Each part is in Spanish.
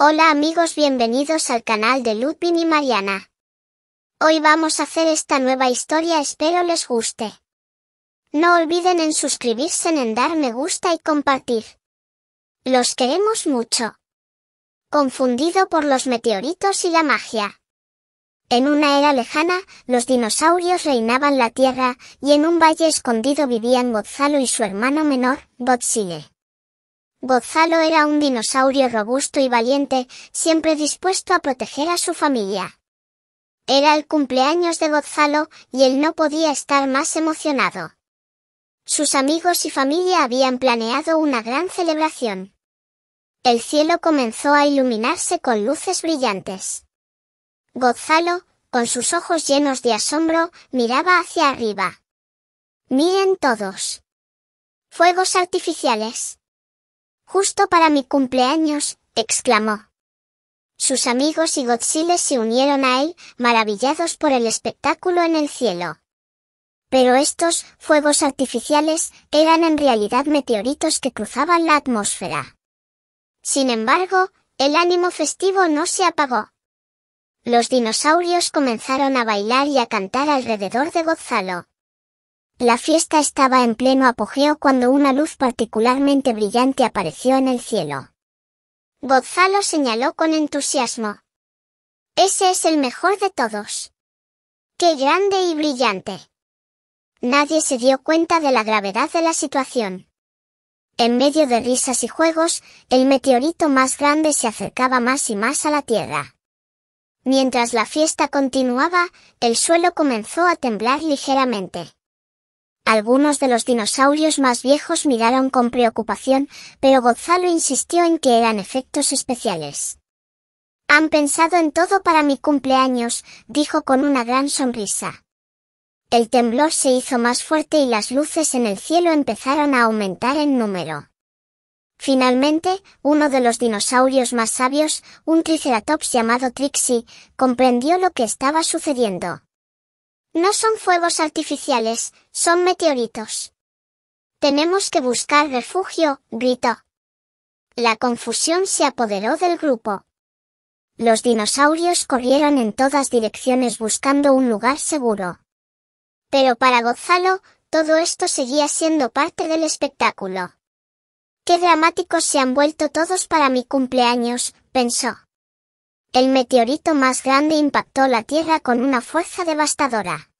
Hola amigos bienvenidos al canal de Lupin y Mariana. Hoy vamos a hacer esta nueva historia espero les guste. No olviden en suscribirse en dar me gusta y compartir. Los queremos mucho. Confundido por los meteoritos y la magia. En una era lejana, los dinosaurios reinaban la Tierra, y en un valle escondido vivían Gonzalo y su hermano menor, Botzile. Gonzalo era un dinosaurio robusto y valiente, siempre dispuesto a proteger a su familia. Era el cumpleaños de Gonzalo, y él no podía estar más emocionado. Sus amigos y familia habían planeado una gran celebración. El cielo comenzó a iluminarse con luces brillantes. Gonzalo, con sus ojos llenos de asombro, miraba hacia arriba. Miren todos. Fuegos artificiales. Justo para mi cumpleaños, exclamó. Sus amigos y Godzilla se unieron a él, maravillados por el espectáculo en el cielo. Pero estos fuegos artificiales eran en realidad meteoritos que cruzaban la atmósfera. Sin embargo, el ánimo festivo no se apagó. Los dinosaurios comenzaron a bailar y a cantar alrededor de Gonzalo. La fiesta estaba en pleno apogeo cuando una luz particularmente brillante apareció en el cielo. Gonzalo señaló con entusiasmo. Ese es el mejor de todos. ¡Qué grande y brillante! Nadie se dio cuenta de la gravedad de la situación. En medio de risas y juegos, el meteorito más grande se acercaba más y más a la Tierra. Mientras la fiesta continuaba, el suelo comenzó a temblar ligeramente. Algunos de los dinosaurios más viejos miraron con preocupación, pero Gonzalo insistió en que eran efectos especiales. Han pensado en todo para mi cumpleaños, dijo con una gran sonrisa. El temblor se hizo más fuerte y las luces en el cielo empezaron a aumentar en número. Finalmente, uno de los dinosaurios más sabios, un triceratops llamado Trixie, comprendió lo que estaba sucediendo. No son fuegos artificiales, son meteoritos. Tenemos que buscar refugio, gritó. La confusión se apoderó del grupo. Los dinosaurios corrieron en todas direcciones buscando un lugar seguro. Pero para Gonzalo, todo esto seguía siendo parte del espectáculo. Qué dramáticos se han vuelto todos para mi cumpleaños, pensó. El meteorito más grande impactó la Tierra con una fuerza devastadora.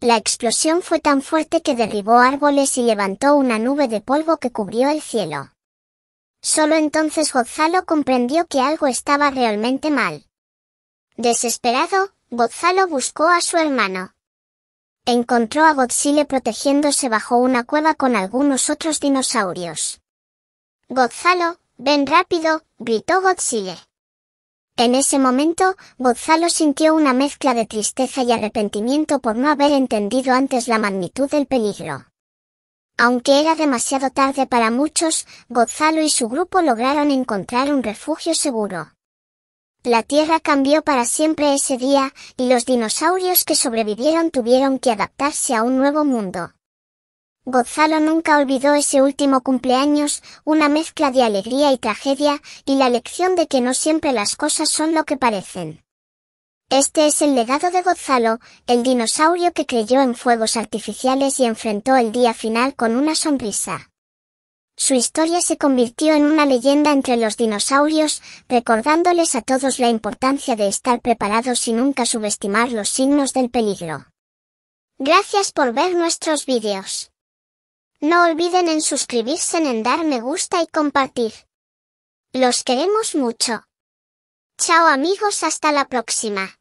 La explosión fue tan fuerte que derribó árboles y levantó una nube de polvo que cubrió el cielo. Solo entonces Gonzalo comprendió que algo estaba realmente mal. Desesperado, Gonzalo buscó a su hermano. Encontró a Godzilla protegiéndose bajo una cueva con algunos otros dinosaurios. Gonzalo, ven rápido, gritó Godzilla. En ese momento, Gonzalo sintió una mezcla de tristeza y arrepentimiento por no haber entendido antes la magnitud del peligro. Aunque era demasiado tarde para muchos, Gonzalo y su grupo lograron encontrar un refugio seguro. La Tierra cambió para siempre ese día, y los dinosaurios que sobrevivieron tuvieron que adaptarse a un nuevo mundo. Gonzalo nunca olvidó ese último cumpleaños, una mezcla de alegría y tragedia, y la lección de que no siempre las cosas son lo que parecen. Este es el legado de Gonzalo, el dinosaurio que creyó en fuegos artificiales y enfrentó el día final con una sonrisa. Su historia se convirtió en una leyenda entre los dinosaurios, recordándoles a todos la importancia de estar preparados y nunca subestimar los signos del peligro. Gracias por ver nuestros vídeos. No olviden en suscribirse, en dar me gusta y compartir. Los queremos mucho. Chao amigos, hasta la próxima.